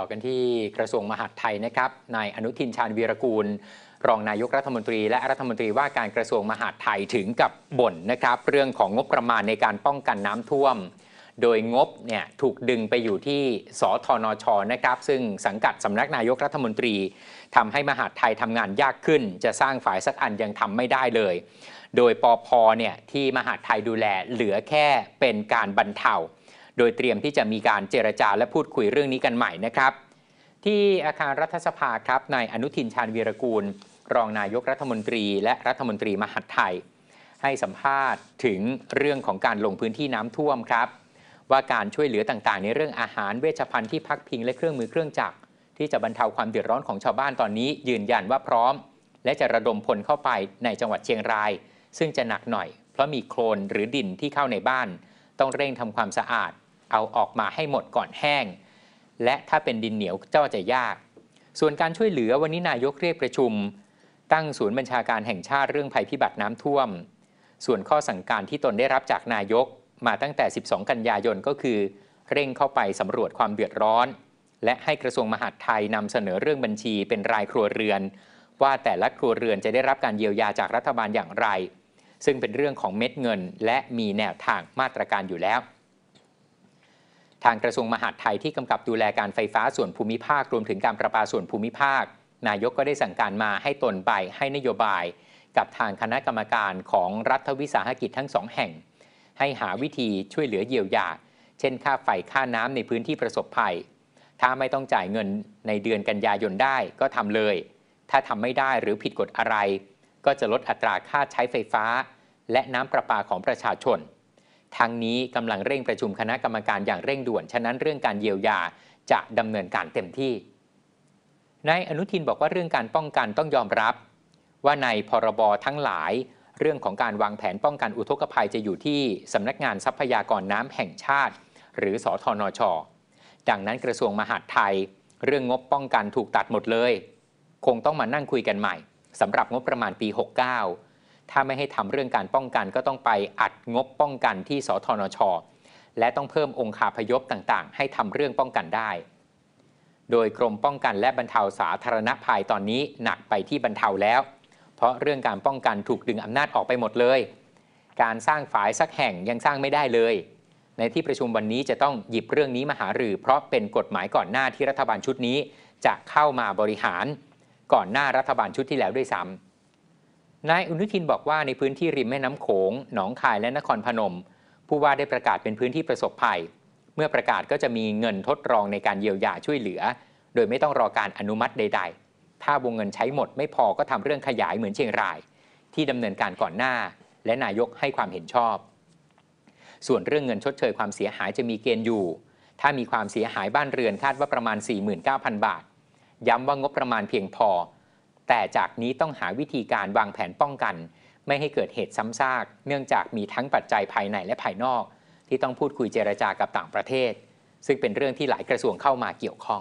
่อกันที่กระทรวงมหาดไทยนะครับนายอนุทินชาญวีรกูล รองนายกรัฐมนตรีและรัฐมนตรีว่าการกระทรวงมหาดไทยถึงกับบ่นนะครับ เรื่องของงบประมาณในการป้องกันน้ำท่วม โดยงบเนี่ยถูกดึงไปอยู่ที่สทนชนะครับ ซึ่งสังกัดสำนักนายกรัฐมนตรี ทำให้มหาดไทยทำงานยากขึ้น จะสร้างฝ่ายสักอันยังทำไม่ได้เลย โดยปอพเนี่ยที่มหาดไทยดูแลเหลือแค่เป็นการบรรเทาโดยเตรียมที่จะมีการเจรจาและพูดคุยเรื่องนี้กันใหม่นะครับที่อาคารรัฐสภาครับนายอนุทินชาญวีรกูล รองนายกรัฐมนตรี และรัฐมนตรีมหาดไทย ให้สัมภาษณ์ถึงเรื่องของการลงพื้นที่น้ำท่วมครับ ว่าการช่วยเหลือต่าง ๆ ในเรื่องอาหารเวชภัณฑ์ที่พักพิงและเครื่องมือเครื่องจักรที่จะบรรเทาความเดือดร้อนของชาวบ้านตอนนี้ ยืนยันว่าพร้อม และจะระดมพลเข้าไปในจังหวัดเชียงราย ซึ่งจะหนักหน่อย เพราะมีโคลนหรือดินที่เข้าในบ้าน ต้องเร่งทำความสะอาดเอาออกมาให้หมดก่อนแห้ง และถ้าเป็นดินเหนียว้าจะยาก ส่วนการช่วยเหลือวันนี้นายกเรียกประชุม ตั้งศูนย์บัญชาการแห่งชาติเรื่องภัยพิบัติน้ำท่วม ส่วนข้อสั่งการที่ตนได้รับจากนายกมาตั้งแต่ 12 กันยายนก็คือ เร่งเข้าไปสำรวจความเดือดร้อน และให้กระทรวงมหาดไทยนำเสนอเรื่องบัญชีเป็นรายครัวเรือน ว่าแต่ละครัวเรือนจะได้รับการเยียวยาจากรัฐบาลอย่างไร ซึ่งเป็นเรื่องของเม็ดเงิน และมีแนวทางมาตรการอยู่แล้วทางกระทรวงมหาดไทยที่กำกับดูแลการไฟฟ้าส่วนภูมิภาค รวมถึงการประปาส่วนภูมิภาค นายกก็ได้สั่งการมาให้ตนไปให้นโยบาย กับทางคณะกรรมการของรัฐวิสาหกิจทั้งสองแห่ง ให้หาวิธีช่วยเหลือเยียวยาเช่นค่าไฟค่าน้ำในพื้นที่ประสบภัย ถ้าไม่ต้องจ่ายเงินในเดือนกันยายนได้ก็ทำเลย ถ้าทำไม่ได้หรือผิดกฎอะไร ก็จะลดอัตราค่าใช้ไฟฟ้า และน้ำประปาของประชาชนทางนี้กำลังเร่งประชุมคณะกรรมการอย่างเร่งด่วน ฉะนั้นเรื่องการเยียวยาจะดำเนินการเต็มที่ นายอนุทินบอกว่าเรื่องการป้องกันต้องยอมรับ ว่าในพรบทั้งหลาย เรื่องของการวางแผนป้องกันอุทกภัยจะอยู่ที่สำนักงานทรัพยากรน้ำแห่งชาติ หรือสอทอนชดังนั้นกระทรวงมหาดไทย เรื่องงบป้องกันถูกตัดหมดเลย คงต้องมานั่งคุยกันใหม่สำหรับงบประมาณปี 69ถ้าไม่ให้ทำเรื่องการป้องกันก็ต้องไปอัดงบป้องกันที่สทนช และต้องเพิ่มองค์คาพยพต่างๆ ให้ทำเรื่องป้องกันได้ โดยกรมป้องกันและบรรเทาสาธารณภัยตอนนี้หนักไปที่บรรเทาแล้ว เพราะเรื่องการป้องกันถูกดึงอำนาจออกไปหมดเลย การสร้างฝายสักแห่งยังสร้างไม่ได้เลย ในที่ประชุมวันนี้จะต้องหยิบเรื่องนี้มาหารือเพราะเป็นกฎหมายก่อนหน้าที่รัฐบาลชุดนี้จะเข้ามาบริหาร ก่อนหน้ารัฐบาลชุดที่แล้วด้วยซ้ำนายอนุทินบอกว่าในพื้นที่ริมแม่น้ำโขงหนองคายและนครพนม ผู้ว่าได้ประกาศเป็นพื้นที่ประสบภัย เมื่อประกาศก็จะมีเงินทดรองในการเยียวยาช่วยเหลือ โดยไม่ต้องรอการอนุมัติใด ๆ ถ้าวงเงินใช้หมดไม่พอก็ทำเรื่องขยายเหมือนเชียงราย ที่ดำเนินการก่อนหน้า และนายกให้ความเห็นชอบ ส่วนเรื่องเงินชดเชย ความเสียหายจะมีเกณฑ์อยู่ ถ้ามีความเสียหายบ้านเรือนคาดว่าประมาณ 49,000 บาท ย้ำว่างบประมาณเพียงพอแต่จากนี้ต้องหาวิธีการวางแผนป้องกัน ไม่ให้เกิดเหตุซ้ำซาก เนื่องจากมีทั้งปัจจัยภายในและภายนอก ที่ต้องพูดคุยเจรจากับต่างประเทศ ซึ่งเป็นเรื่องที่หลายกระทรวงเข้ามาเกี่ยวข้อง